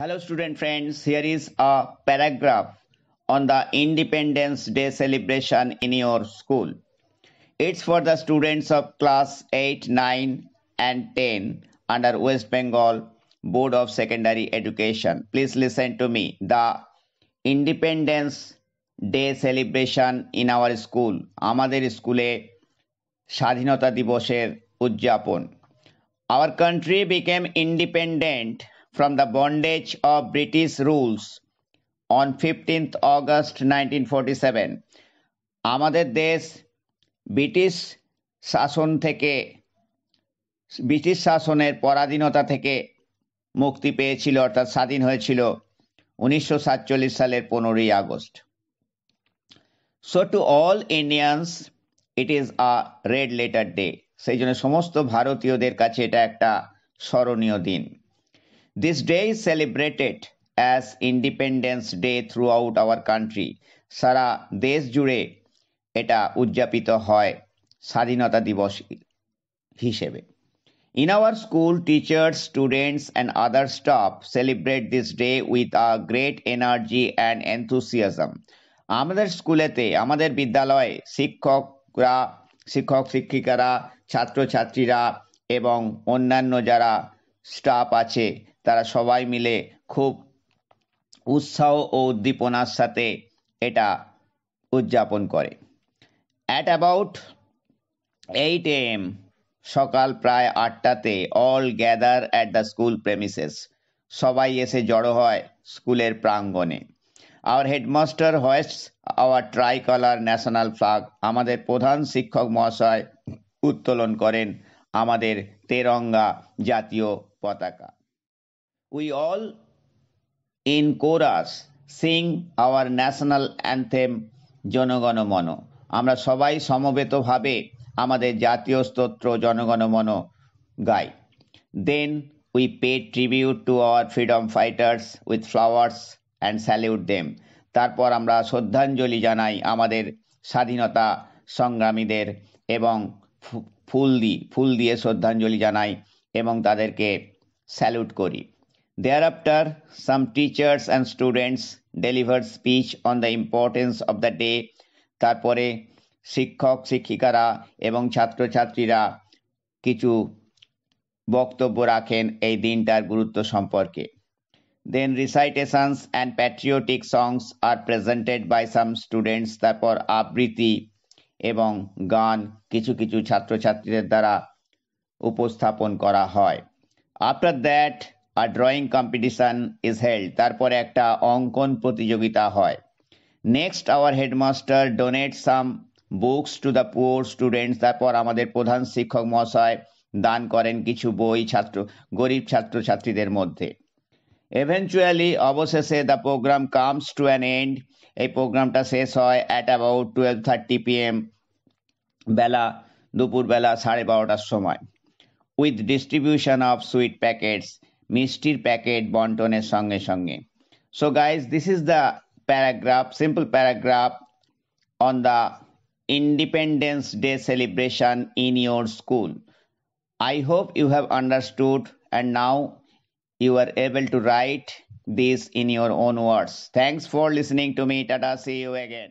Hello student friends, here is a paragraph on the Independence Day celebration in your school. It's for the students of class 8, 9 and 10 under West Bengal Board of Secondary Education. Please listen to me. The Independence Day celebration in our school. Amadir School, Shadhinota Diboshe Ujjapun. Our country became independent from the bondage of British rules on 15th August 1947 আমাদের দেশ British শাসন থেকে British শাসনের পরাধীনতা থেকে মুক্তি পেয়েছিল অর্থাৎ স্বাধীন হয়েছিল উনিশশো সালের পনেরোই August so to all Indians it is a red letter day সেই জন্য সমস্ত ভারতীয়দের কাছে এটা একটা স্মরণীয় দিন This day is celebrated as Independence Day throughout our country. সারা দেশ জুড়ে এটা উদযাপিত হয় স্বাধীনতা দিবস হিসেবে In our school, teachers, students, and other staff celebrate this day with a great energy and enthusiasm. আমাদের স্কুলেতে আমাদের বিদ্যালয়ে শিক্ষকরা শিক্ষক শিক্ষিকারা ছাত্রছাত্রীরা এবং অন্যান্য যারা স্টাফ আছে তারা সবাই মিলে খুব উৎসাহ ও উদ্দীপনার সাথে এটা উদযাপন করে অ্যাট অ্যাবাউট এইট এম সকাল প্রায় আটটাতে all gather at the school premises সবাই এসে জড়ো হয় স্কুলের প্রাঙ্গণে our headmaster hoist our tricolour national flag আমাদের প্রধান শিক্ষক মহাশয় উত্তোলন করেন আমাদের তেরঙ্গা জাতীয় পতাকা we all in chorus sing our national anthem Janagana Mana আমরা সবাই সমবেতভাবে আমাদের জাতীয় স্তোত্র জনগণ মন গাই then we pay tribute to our freedom fighters with flowers and salute them তারপর আমরা শ্রদ্ধাঞ্জলি জানাই আমাদের স্বাধীনতা সংগ্রামীদের এবং ফুল দিই ফুল দিয়ে শ্রদ্ধাঞ্জলি জানাই এবং তাদেরকে করি thereafter some teachers and students deliver speech on the importance of the day তারপরে শিক্ষক শিক্ষিকারা এবং ছাত্রছাত্রীরা কিছু বক্তব্য রাখেন এই দিনটার গুরুত্ব সম্পর্কে then recitations and patriotic songs are presented by some students তারপর আবৃত্তি এবং গান কিছু কিছু ছাত্রছাত্রীদের দ্বারা উপস্থাপন করা হয় after that a drawing competition is held তারপরে একটা অঙ্কন প্রতিযোগিতা হয় next our headmaster donate some books to the poor students তারপর আমাদের প্রধান শিক্ষক মহাশয় দান করেন কিছু বই ছাত্র গরিব ছাত্রছাত্রীদের মধ্যে এভেনচুয়ালি অবশেষে the program comes to an end এই প্রোগ্রামটা শেষ হয় at about twelve thirty PM বেলা দুপুরবেলা সাড়ে বারোটার সময় with distribution of sweet packets মিষ্টির প্যাকেট বন্টনের সঙ্গে সঙ্গে so guys this is the paragraph simple paragraph on the Independence Day celebration in your school I hope you have understood and now you are able to write this in your own words. Thanks for listening to me. Tata. See you again.